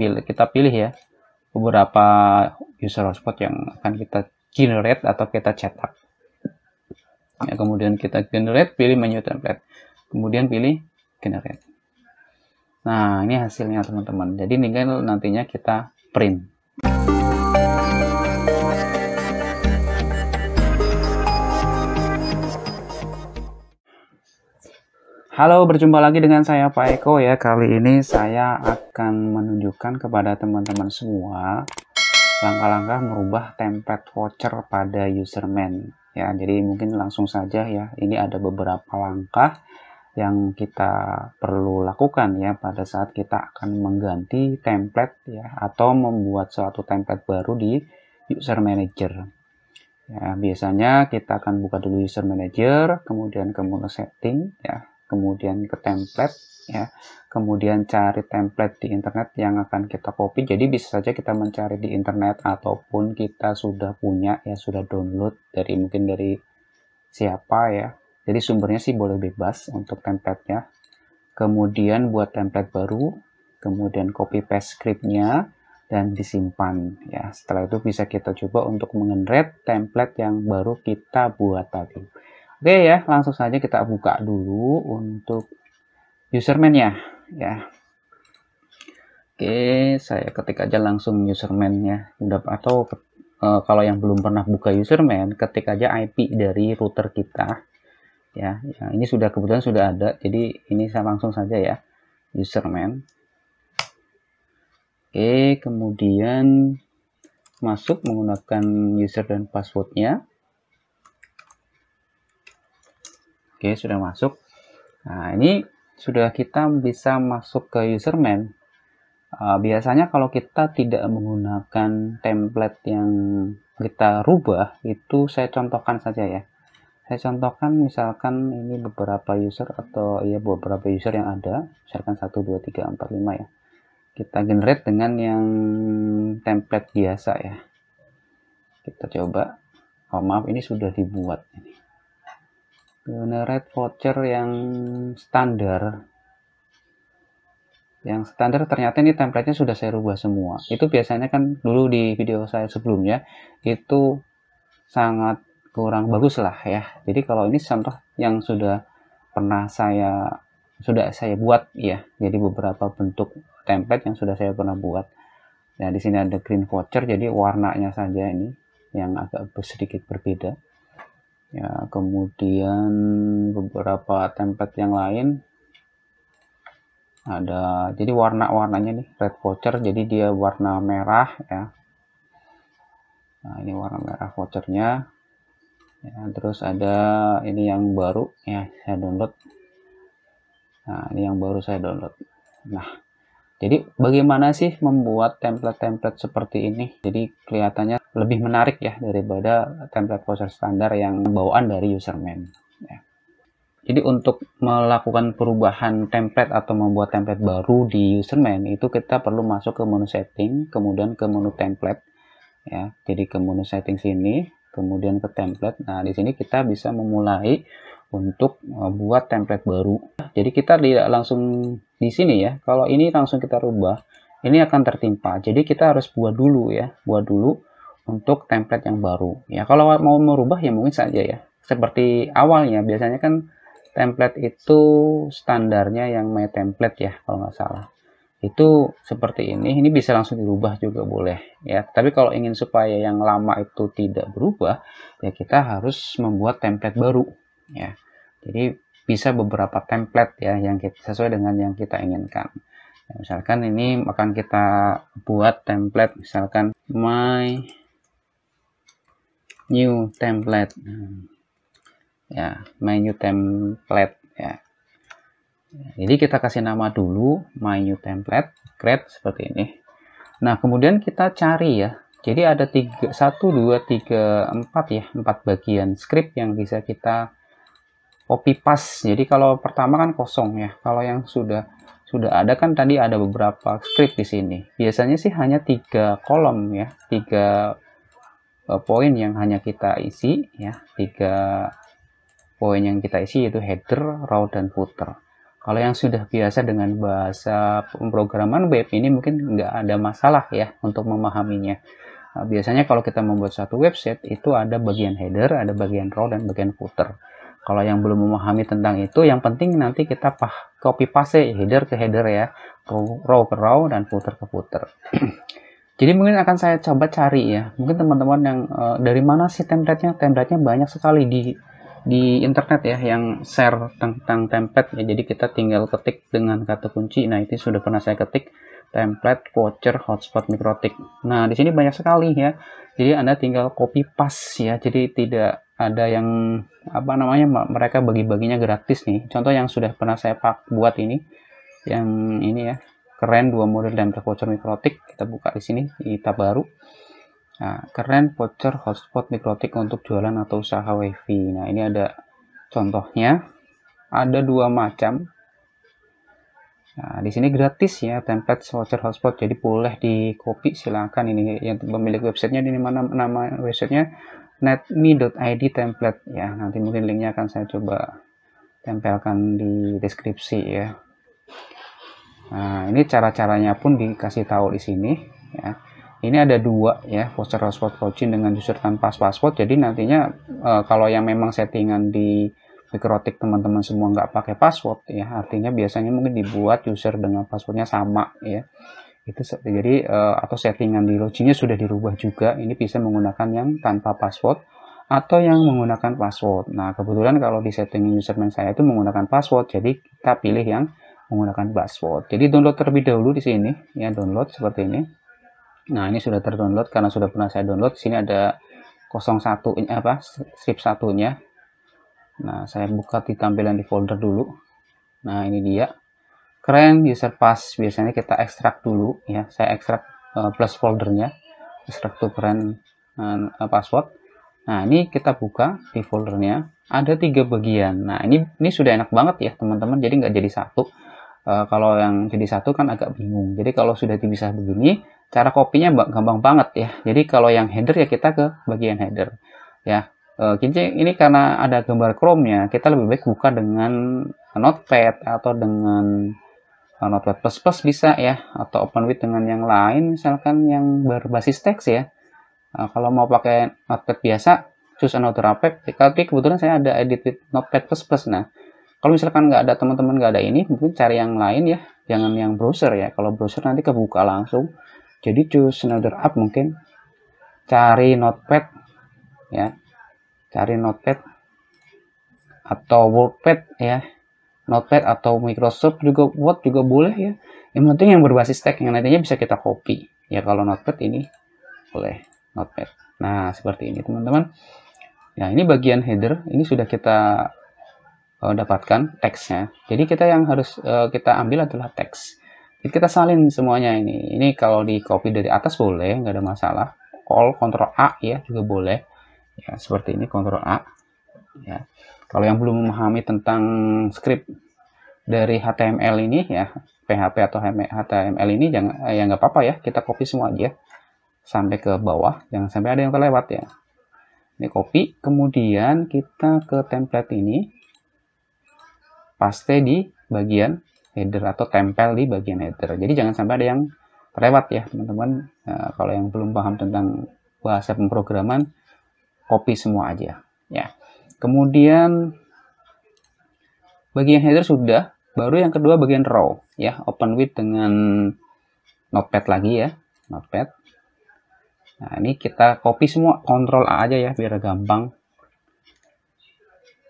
pilih kita pilih ya beberapa user hotspot yang akan kita generate atau kita cetak ya, kemudian kita generate pilih menu template kemudian pilih generate nah ini hasilnya teman-teman jadi tinggal nantinya kita print Halo, berjumpa lagi dengan saya Pak Eko ya. Kali ini saya akan menunjukkan kepada teman-teman semua langkah-langkah merubah template voucher pada username ya. Jadi mungkin langsung saja ya. Ini ada beberapa langkah yang kita perlu lakukan ya pada saat kita akan mengganti template ya atau membuat suatu template baru di user manager. Ya, biasanya kita akan buka dulu user manager, kemudian ke menu setting ya kemudian ke template ya kemudian cari template di internet yang akan kita copy jadi bisa saja kita mencari di internet ataupun kita sudah punya ya sudah download dari mungkin dari siapa ya jadi sumbernya sih boleh bebas untuk template templatenya kemudian buat template baru kemudian copy paste scriptnya dan disimpan ya setelah itu bisa kita coba untuk mengenret template yang baru kita buat tadi Oke ya, langsung saja kita buka dulu untuk username ya. ya. Oke, saya ketik aja langsung username-nya. Udah atau e, kalau yang belum pernah buka username, ketik aja IP dari router kita. Ya, ya ini sudah kebetulan sudah ada. Jadi ini saya langsung saja ya username. Oke, kemudian masuk menggunakan user dan passwordnya. Oke, sudah masuk. Nah, ini sudah kita bisa masuk ke username. Uh, biasanya kalau kita tidak menggunakan template yang kita rubah, itu saya contohkan saja ya. Saya contohkan misalkan ini beberapa user atau ya beberapa user yang ada, misalkan 1, 2, 3, 4, 5 ya. Kita generate dengan yang template biasa ya. Kita coba. Oh maaf, ini sudah dibuat. Ini. Red voucher yang standar yang standar ternyata ini template-nya sudah saya rubah semua itu biasanya kan dulu di video saya sebelumnya itu sangat kurang bagus lah ya jadi kalau ini contoh yang sudah pernah saya sudah saya buat ya jadi beberapa bentuk template yang sudah saya pernah buat nah di sini ada green voucher jadi warnanya saja ini yang agak sedikit berbeda ya kemudian beberapa template yang lain ada jadi warna-warnanya nih red voucher jadi dia warna merah ya nah ini warna merah vouchernya ya, terus ada ini yang baru ya saya download nah ini yang baru saya download nah jadi bagaimana sih membuat template-template seperti ini? Jadi kelihatannya lebih menarik ya daripada template poster standar yang bawaan dari username. Ya. Jadi untuk melakukan perubahan template atau membuat template baru di username itu kita perlu masuk ke menu setting, kemudian ke menu template. Ya, jadi ke menu setting sini, kemudian ke template. Nah, di sini kita bisa memulai untuk e, buat template baru. Jadi kita tidak langsung di sini ya. Kalau ini langsung kita rubah, ini akan tertimpa. Jadi kita harus buat dulu ya, buat dulu untuk template yang baru. Ya kalau mau merubah ya mungkin saja ya. Seperti awalnya biasanya kan template itu standarnya yang my template ya kalau nggak salah itu seperti ini ini bisa langsung dirubah juga boleh ya tapi kalau ingin supaya yang lama itu tidak berubah ya kita harus membuat template baru ya jadi bisa beberapa template ya yang kita, sesuai dengan yang kita inginkan ya, misalkan ini akan kita buat template misalkan my new template hmm. ya my new template ya jadi kita kasih nama dulu my new template create seperti ini nah kemudian kita cari ya jadi ada tiga satu dua tiga empat ya empat bagian script yang bisa kita copy paste. Jadi kalau pertama kan kosong ya. Kalau yang sudah sudah ada kan tadi ada beberapa script di sini. Biasanya sih hanya tiga kolom ya, tiga e, poin yang hanya kita isi ya, tiga poin yang kita isi yaitu header, row dan footer. Kalau yang sudah biasa dengan bahasa pemrograman web ini mungkin nggak ada masalah ya untuk memahaminya. Nah, biasanya kalau kita membuat satu website itu ada bagian header, ada bagian row dan bagian footer. Kalau yang belum memahami tentang itu, yang penting nanti kita pah copy paste header ke header ya, row ke row dan footer ke footer. Jadi mungkin akan saya coba cari ya. Mungkin teman-teman yang uh, dari mana sih template-nya? Template-nya banyak sekali di di internet ya yang share tentang template ya. Jadi kita tinggal ketik dengan kata kunci. Nah, itu sudah pernah saya ketik template voucher hotspot mikrotik. Nah, di sini banyak sekali ya. Jadi Anda tinggal copy paste ya. Jadi tidak ada yang apa namanya mereka bagi-baginya gratis nih. Contoh yang sudah pernah saya pak buat ini yang ini ya. Keren dua model template voucher mikrotik. Kita buka di sini di baru. Nah, keren voucher hotspot mikrotik untuk jualan atau usaha wifi. Nah, ini ada contohnya. Ada dua macam Nah, di sini gratis ya template voucher hotspot. Jadi boleh di copy silahkan ini yang pemilik websitenya di mana nama websitenya netme.id template ya. Nanti mungkin linknya akan saya coba tempelkan di deskripsi ya. Nah, ini cara-caranya pun dikasih tahu di sini ya. Ini ada dua ya voucher hotspot login dengan user tanpa password. Jadi nantinya e, kalau yang memang settingan di mikrotik teman-teman semua nggak pakai password ya artinya biasanya mungkin dibuat user dengan passwordnya sama ya itu jadi uh, atau settingan di loginnya sudah dirubah juga ini bisa menggunakan yang tanpa password atau yang menggunakan password nah kebetulan kalau di setting username saya itu menggunakan password jadi kita pilih yang menggunakan password jadi download terlebih dahulu di sini ya download seperti ini nah ini sudah terdownload karena sudah pernah saya download Di sini ada 01 eh, apa strip satunya Nah, saya buka di tampilan di folder dulu. Nah, ini dia. Keren user pass biasanya kita ekstrak dulu ya. Saya ekstrak uh, plus foldernya. Ekstrak tuh keren uh, password. Nah, ini kita buka di foldernya. Ada tiga bagian. Nah, ini ini sudah enak banget ya, teman-teman. Jadi nggak jadi satu. Uh, kalau yang jadi satu kan agak bingung. Jadi kalau sudah bisa begini, cara kopinya gampang banget ya. Jadi kalau yang header ya kita ke bagian header ya uh, ini karena ada gambar Chrome ya kita lebih baik buka dengan Notepad atau dengan eh, Notepad plus plus bisa ya atau Open With dengan yang lain misalkan yang berbasis teks ya uh, kalau mau pakai Notepad biasa choose another app tapi kebetulan saya ada edit with Notepad plus plus nah kalau misalkan nggak ada teman-teman nggak ada ini mungkin cari yang lain ya jangan yang browser ya kalau browser nanti kebuka langsung jadi choose another app mungkin cari notepad ya cari notepad atau wordpad ya notepad atau Microsoft juga Word juga boleh ya yang penting yang berbasis tag yang nantinya bisa kita copy ya kalau notepad ini boleh notepad nah seperti ini teman-teman ya ini bagian header ini sudah kita uh, dapatkan teksnya jadi kita yang harus uh, kita ambil adalah teks jadi kita salin semuanya ini ini kalau di copy dari atas boleh nggak ada masalah call Ctrl A ya juga boleh ya seperti ini kontrol A ya kalau yang belum memahami tentang script dari HTML ini ya PHP atau HTML ini jangan eh, ya nggak apa-apa ya kita copy semua aja sampai ke bawah jangan sampai ada yang terlewat ya ini copy kemudian kita ke template ini paste di bagian header atau tempel di bagian header jadi jangan sampai ada yang terlewat ya teman-teman nah, kalau yang belum paham tentang bahasa pemrograman copy semua aja ya kemudian bagian header sudah baru yang kedua bagian row ya open with dengan notepad lagi ya notepad nah ini kita copy semua kontrol A aja ya biar gampang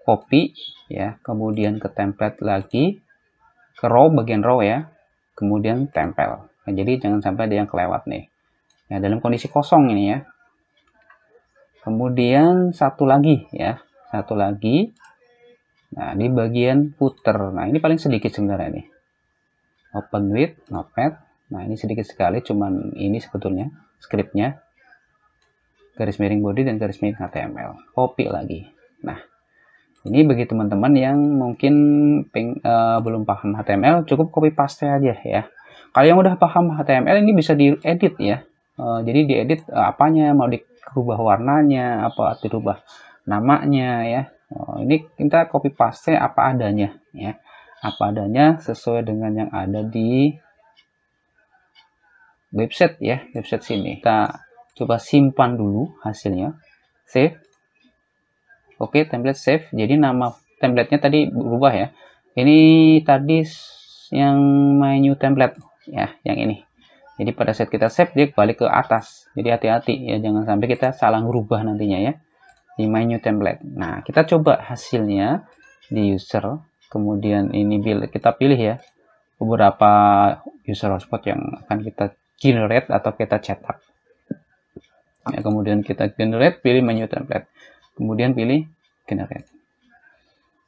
copy ya kemudian ke template lagi ke row bagian row ya kemudian tempel nah, jadi jangan sampai ada yang kelewat nih ya dalam kondisi kosong ini ya kemudian satu lagi ya satu lagi nah di bagian footer nah ini paling sedikit sebenarnya ini. open with notepad nah ini sedikit sekali cuman ini sebetulnya scriptnya garis miring body dan garis miring HTML copy lagi nah ini bagi teman-teman yang mungkin ping, uh, eh, belum paham HTML cukup copy paste aja ya kalau yang udah paham HTML ini bisa diedit ya uh, jadi diedit uh, apanya mau di rubah warnanya apa arti namanya ya oh, ini kita copy paste apa adanya ya apa adanya sesuai dengan yang ada di website ya website sini kita coba simpan dulu hasilnya save oke okay, template save jadi nama templatenya tadi berubah ya ini tadi yang menu template ya yang ini jadi pada saat kita save dia balik ke atas. Jadi hati-hati ya jangan sampai kita salah merubah nantinya ya di my new template. Nah, kita coba hasilnya di user. Kemudian ini kita pilih ya beberapa user hotspot yang akan kita generate atau kita cetak. Ya, kemudian kita generate, pilih menu template. Kemudian pilih generate.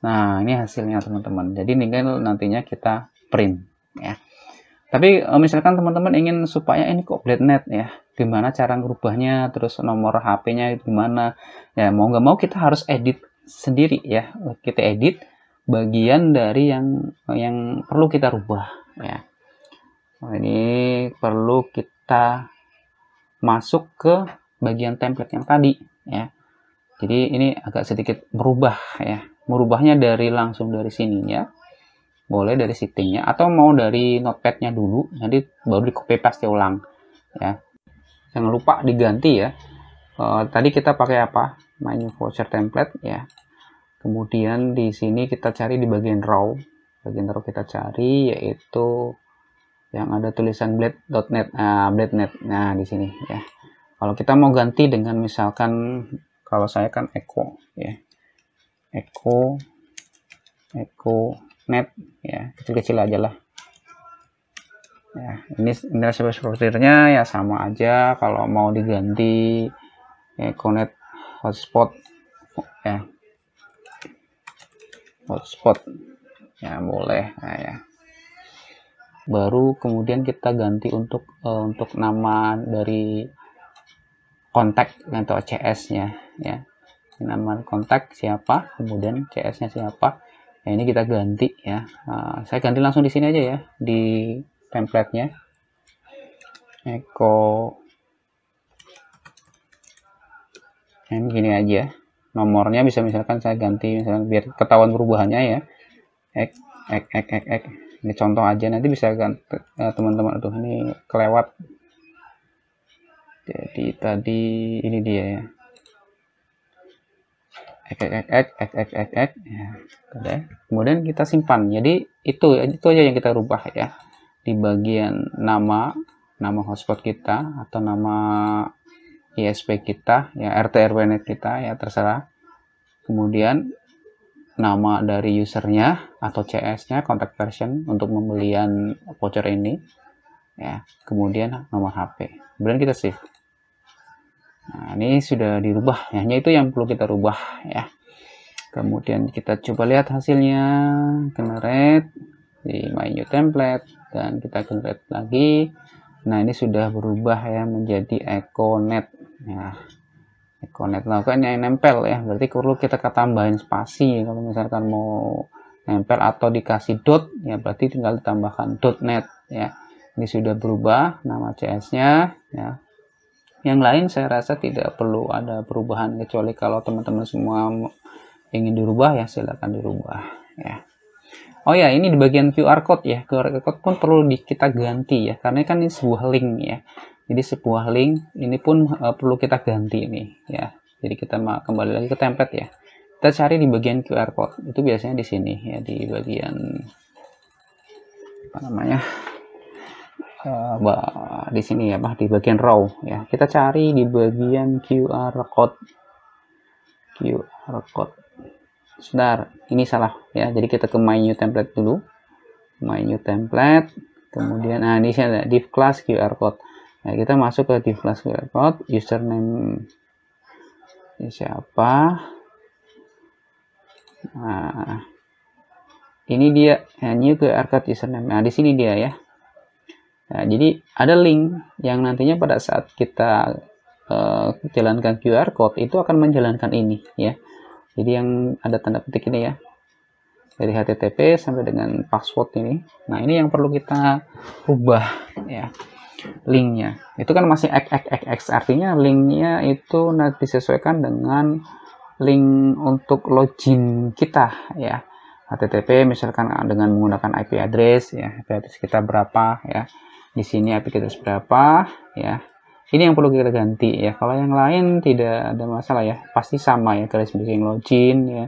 Nah, ini hasilnya teman-teman. Jadi tinggal kan nantinya kita print ya. Tapi eh, misalkan teman-teman ingin supaya ini kok blade net ya, gimana cara ngerubahnya, terus nomor HP-nya gimana, ya mau nggak mau kita harus edit sendiri ya, kita edit bagian dari yang yang perlu kita rubah ya. Nah, ini perlu kita masuk ke bagian template yang tadi ya. Jadi ini agak sedikit berubah ya, merubahnya dari langsung dari sininya boleh dari settingnya atau mau dari notepadnya dulu nanti baru di copy paste ulang ya jangan lupa diganti ya e, tadi kita pakai apa main voucher template ya kemudian di sini kita cari di bagian row bagian raw kita cari yaitu yang ada tulisan blade.net nah blade.net nah di sini ya kalau kita mau ganti dengan misalkan kalau saya kan echo ya echo echo map ya kecil-kecil aja lah ya ini internal routernya ya sama aja kalau mau diganti ya, connect hotspot ya hotspot ya boleh nah, ya baru kemudian kita ganti untuk uh, untuk nama dari kontak atau CS nya ya nama kontak siapa kemudian CS nya siapa Nah, ini kita ganti ya. Uh, saya ganti langsung di sini aja ya di templatenya. Eko, nah, ini gini aja. Nomornya bisa misalkan saya ganti misalkan biar ketahuan perubahannya ya. Ek ek ek ek ek. Ini contoh aja nanti bisa ganti eh, teman-teman aduh ini kelewat. Jadi tadi ini dia ya x ya. Kemudian kita simpan. Jadi itu itu aja yang kita rubah ya. Di bagian nama nama hotspot kita atau nama ISP kita ya RT RWNet kita ya terserah. Kemudian nama dari usernya atau CS-nya contact person untuk pembelian voucher ini ya kemudian nomor HP kemudian kita save Nah, ini sudah dirubah, ya. hanya itu yang perlu kita rubah ya. Kemudian kita coba lihat hasilnya, generate di my new template dan kita generate lagi. Nah, ini sudah berubah ya menjadi econet. ya. econet nah, kan yang nempel ya, berarti perlu kita tambahin spasi kalau misalkan mau nempel atau dikasih dot ya berarti tinggal ditambahkan dot .net ya. Ini sudah berubah nama CS-nya ya yang lain saya rasa tidak perlu ada perubahan kecuali kalau teman-teman semua ingin dirubah ya silahkan dirubah ya oh ya ini di bagian QR code ya QR code pun perlu di, kita ganti ya karena kan ini sebuah link ya jadi sebuah link ini pun uh, perlu kita ganti ini ya jadi kita kembali lagi ke template ya kita cari di bagian QR code itu biasanya di sini ya di bagian apa namanya Eh, di sini ya Pak di bagian row ya kita cari di bagian QR code QR code sebentar ini salah ya jadi kita ke my new template dulu my new template kemudian nah di sini ada div class QR code nah kita masuk ke div class QR code username ini ya, siapa nah ini dia ya, new QR code username nah di sini dia ya Nah, jadi ada link yang nantinya pada saat kita uh, jalankan QR code itu akan menjalankan ini ya. Jadi yang ada tanda petik ini ya. Dari HTTP sampai dengan password ini. Nah, ini yang perlu kita ubah ya linknya. Itu kan masih XXXX artinya linknya itu nanti disesuaikan dengan link untuk login kita ya. HTTP misalkan dengan menggunakan IP address ya, IP address kita berapa ya di sini api kita berapa ya ini yang perlu kita ganti ya kalau yang lain tidak ada masalah ya pasti sama ya garis miring login ya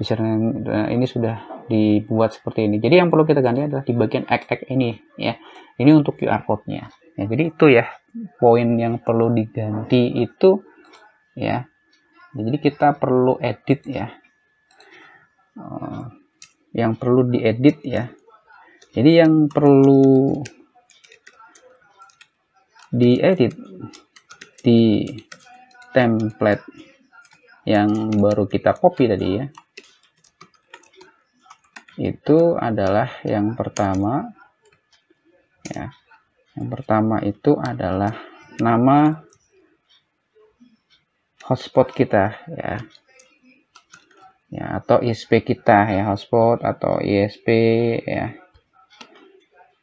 username eh, ini sudah dibuat seperti ini jadi yang perlu kita ganti adalah di bagian ek ini ya ini untuk QR code nya ya jadi itu ya poin yang perlu diganti itu ya jadi kita perlu edit ya eh, yang perlu diedit ya jadi yang perlu di edit di template yang baru kita copy tadi ya itu adalah yang pertama ya yang pertama itu adalah nama hotspot kita ya ya atau ISP kita ya hotspot atau ISP ya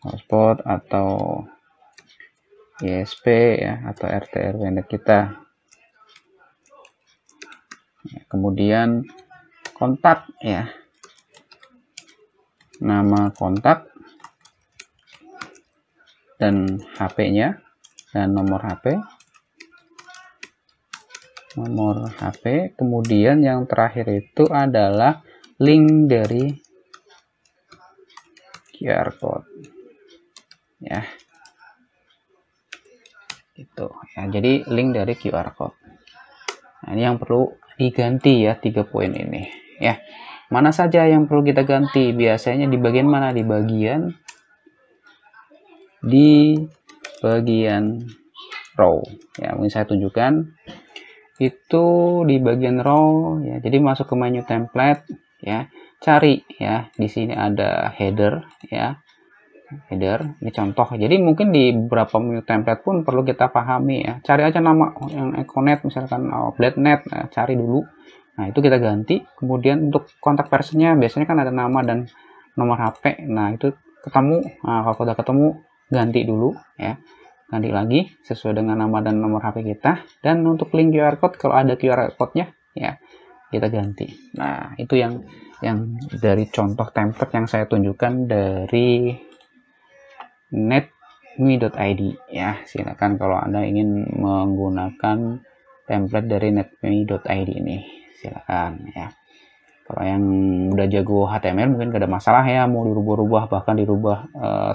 hotspot atau ISP ya atau RT RW kita. Ya, kemudian kontak ya. Nama kontak dan HP-nya dan nomor HP. Nomor HP, kemudian yang terakhir itu adalah link dari QR code. Ya itu ya jadi link dari QR code nah, ini yang perlu diganti ya tiga poin ini ya mana saja yang perlu kita ganti biasanya di bagian mana di bagian di bagian row ya mungkin saya tunjukkan itu di bagian row ya jadi masuk ke menu template ya cari ya di sini ada header ya header ini contoh jadi mungkin di beberapa menu template pun perlu kita pahami ya cari aja nama yang econet misalkan oh, net. nah, cari dulu nah itu kita ganti kemudian untuk kontak personnya biasanya kan ada nama dan nomor HP nah itu ketemu nah, kalau udah ketemu ganti dulu ya ganti lagi sesuai dengan nama dan nomor HP kita dan untuk link QR code kalau ada QR code-nya ya kita ganti nah itu yang yang dari contoh template yang saya tunjukkan dari netme.id ya silakan kalau anda ingin menggunakan template dari netme.id ini silakan ya kalau yang udah jago HTML mungkin gak ada masalah ya mau dirubah-rubah bahkan dirubah eh,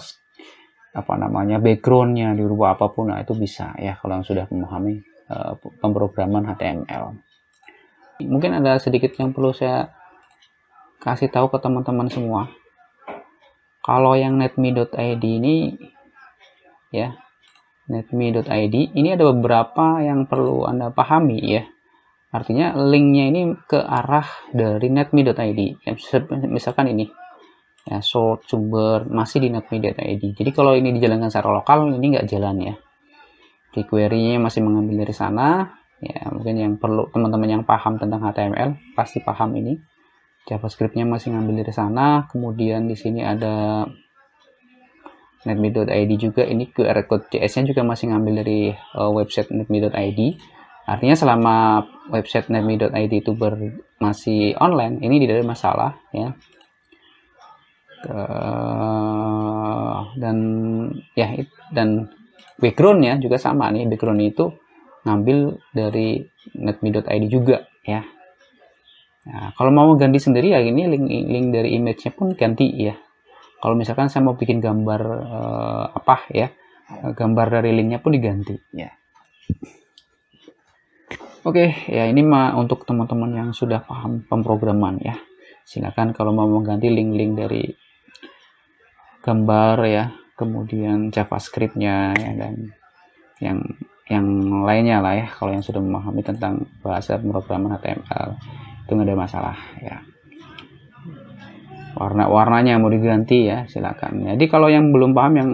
apa namanya backgroundnya dirubah apapun nah itu bisa ya kalau yang sudah memahami eh, pemrograman HTML mungkin ada sedikit yang perlu saya kasih tahu ke teman-teman semua kalau yang netme.id ini ya netme.id ini ada beberapa yang perlu anda pahami ya artinya linknya ini ke arah dari netme.id ya, misalkan ini ya so sumber masih di netme.id jadi kalau ini dijalankan secara lokal ini nggak jalan ya di query-nya masih mengambil dari sana ya mungkin yang perlu teman-teman yang paham tentang HTML pasti paham ini JavaScriptnya masih ngambil dari sana kemudian di sini ada netme.id juga ini QR code JS nya juga masih ngambil dari uh, website netme.id artinya selama website netme.id itu ber, masih online ini tidak ada masalah ya Ke, eh, dan ya dan dan backgroundnya juga sama nih background itu ngambil dari netme.id juga ya Nah, kalau mau ganti sendiri ya ini link link dari image-nya pun ganti ya. Kalau misalkan saya mau bikin gambar eh, apa ya, eh, gambar dari linknya pun diganti ya. Oke, okay, ya ini mah untuk teman-teman yang sudah paham pemrograman ya. Silakan kalau mau mengganti link-link dari gambar ya, kemudian JavaScript-nya ya dan yang yang lainnya lah ya kalau yang sudah memahami tentang bahasa pemrograman HTML itu nggak ada masalah ya warna-warnanya mau diganti ya silakan jadi kalau yang belum paham yang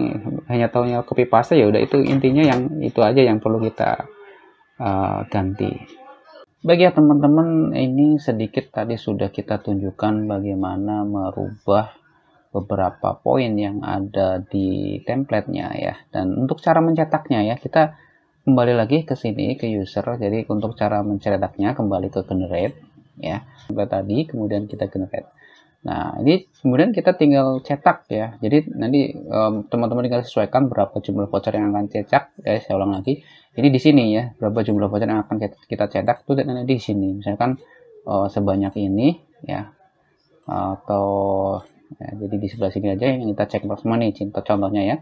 hanya tahunya copy paste ya udah itu intinya yang itu aja yang perlu kita uh, ganti bagi ya teman-teman ini sedikit tadi sudah kita tunjukkan bagaimana merubah beberapa poin yang ada di templatenya ya dan untuk cara mencetaknya ya kita kembali lagi ke sini ke user jadi untuk cara mencetaknya kembali ke generate ya template tadi kemudian kita generate nah ini kemudian kita tinggal cetak ya jadi nanti teman-teman um, tinggal sesuaikan berapa jumlah voucher yang akan cetak eh ya, saya ulang lagi ini di sini ya berapa jumlah voucher yang akan kita cetak itu nanti di sini misalkan uh, sebanyak ini ya atau ya, jadi di sebelah sini aja yang kita cek semua nih contohnya ya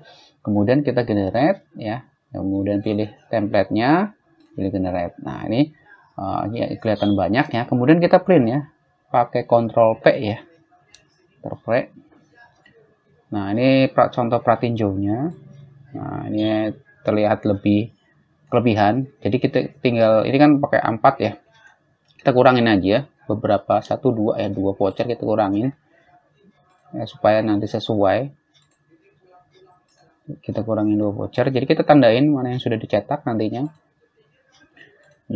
kemudian kita generate ya kemudian pilih templatenya pilih generate nah ini uh, ya kelihatan banyak ya kemudian kita print ya pakai Ctrl P ya perfect nah ini pra, contoh pratinjaunya nah ini terlihat lebih kelebihan jadi kita tinggal ini kan pakai A4 ya kita kurangin aja beberapa satu dua ya dua voucher kita kurangin ya, supaya nanti sesuai kita kurangin dua voucher jadi kita tandain mana yang sudah dicetak nantinya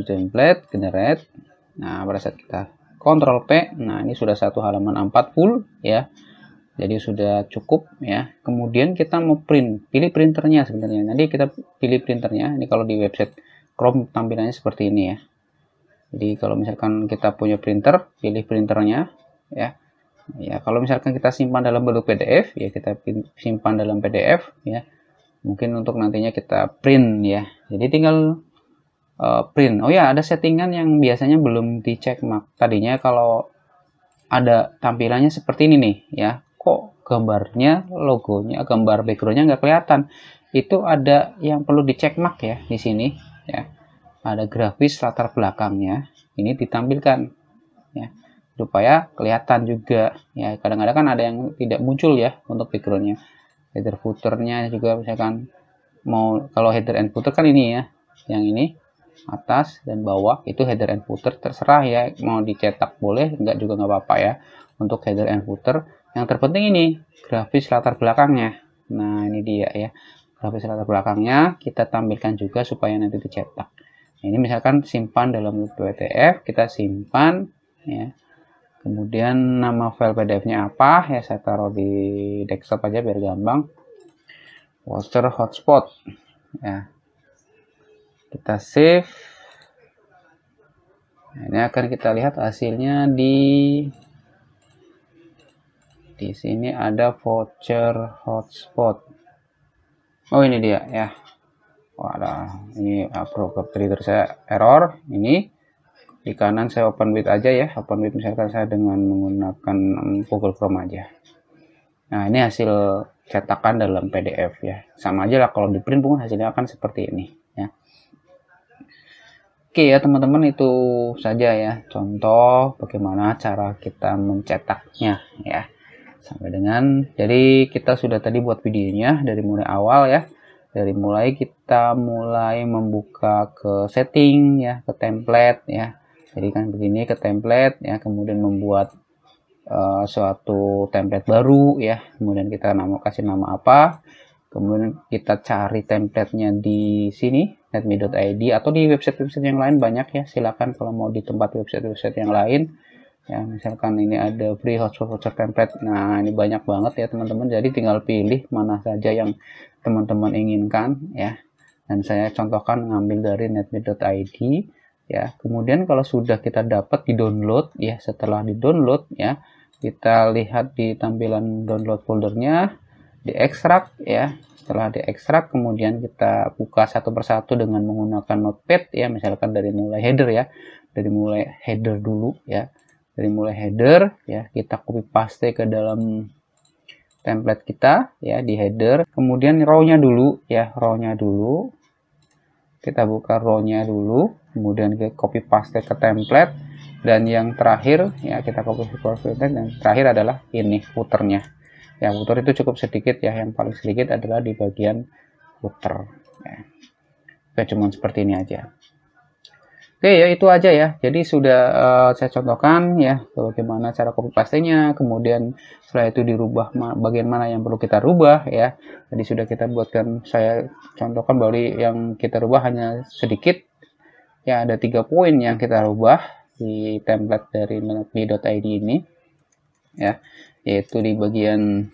template generate nah pada saat kita kontrol P nah ini sudah satu halaman 4 full ya jadi sudah cukup ya kemudian kita mau print pilih printernya sebenarnya nanti kita pilih printernya ini kalau di website Chrome tampilannya seperti ini ya jadi kalau misalkan kita punya printer pilih printernya ya ya kalau misalkan kita simpan dalam bentuk PDF ya kita simpan dalam PDF ya mungkin untuk nantinya kita print ya jadi tinggal Eh, print. Oh ya, ada settingan yang biasanya belum dicek mak. Tadinya kalau ada tampilannya seperti ini nih, ya. Kok gambarnya, logonya, gambar backgroundnya nggak kelihatan? Itu ada yang perlu dicek mak ya di sini, ya. Ada grafis latar belakangnya. Ini ditampilkan, ya supaya kelihatan juga ya kadang-kadang kan ada yang tidak muncul ya untuk backgroundnya header footernya juga misalkan mau kalau header and footer kan ini ya yang ini atas dan bawah itu header and footer terserah ya mau dicetak boleh enggak juga nggak apa-apa ya untuk header and footer yang terpenting ini grafis latar belakangnya nah ini dia ya grafis latar belakangnya kita tampilkan juga supaya nanti dicetak ini misalkan simpan dalam WTF kita simpan ya kemudian nama file PDF-nya apa ya saya taruh di desktop aja biar gampang Water hotspot ya kita save nah, ini akan kita lihat hasilnya di di sini ada voucher hotspot oh ini dia ya wadah ini ke trader saya error ini di kanan saya open with aja ya open with misalkan saya dengan menggunakan Google Chrome aja nah ini hasil cetakan dalam PDF ya sama aja lah kalau di print pun hasilnya akan seperti ini ya Oke ya teman-teman itu saja ya contoh bagaimana cara kita mencetaknya ya sampai dengan jadi kita sudah tadi buat videonya dari mulai awal ya dari mulai kita mulai membuka ke setting ya ke template ya jadi kan begini ke template ya kemudian membuat uh, suatu template baru ya kemudian kita nama kasih nama apa kemudian kita cari templatenya di sini netme.id atau di website-website yang lain banyak ya silakan kalau mau di tempat website-website yang lain ya misalkan ini ada free host voucher template nah ini banyak banget ya teman-teman jadi tinggal pilih mana saja yang teman-teman inginkan ya dan saya contohkan ngambil dari netme.id ya kemudian kalau sudah kita dapat di download ya setelah di download ya kita lihat di tampilan download foldernya diekstrak ya setelah diekstrak kemudian kita buka satu persatu dengan menggunakan notepad ya misalkan dari mulai header ya dari mulai header dulu ya dari mulai header ya kita copy paste ke dalam template kita ya di header kemudian row dulu ya row dulu kita buka row dulu kemudian kita copy paste ke template dan yang terakhir ya kita copy paste dan yang terakhir adalah ini footernya yang putar itu cukup sedikit ya yang paling sedikit adalah di bagian putar ya. oke ya, cuma seperti ini aja oke ya itu aja ya jadi sudah uh, saya contohkan ya bagaimana cara copy paste-nya, kemudian setelah itu dirubah bagian mana yang perlu kita rubah ya Jadi sudah kita buatkan saya contohkan bahwa yang kita rubah hanya sedikit ya ada tiga poin yang kita rubah di template dari menetbi.id ini ya yaitu di bagian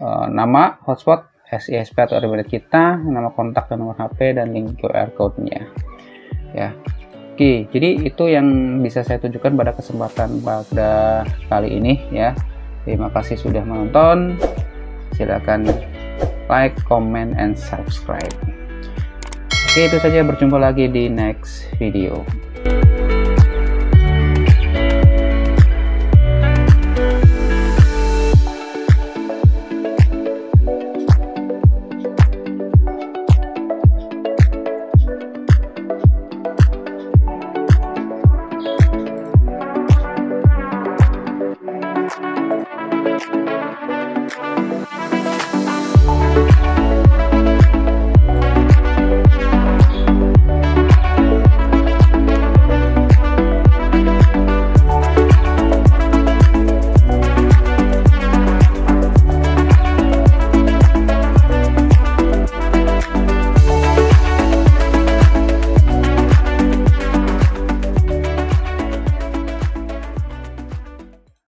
uh, nama hotspot SISP atau RBD kita, nama kontak dan nomor HP dan link QR code-nya. Ya. Oke, jadi itu yang bisa saya tunjukkan pada kesempatan pada kali ini ya. Terima kasih sudah menonton. Silakan like, comment, and subscribe. Oke, itu saja. Berjumpa lagi di next video.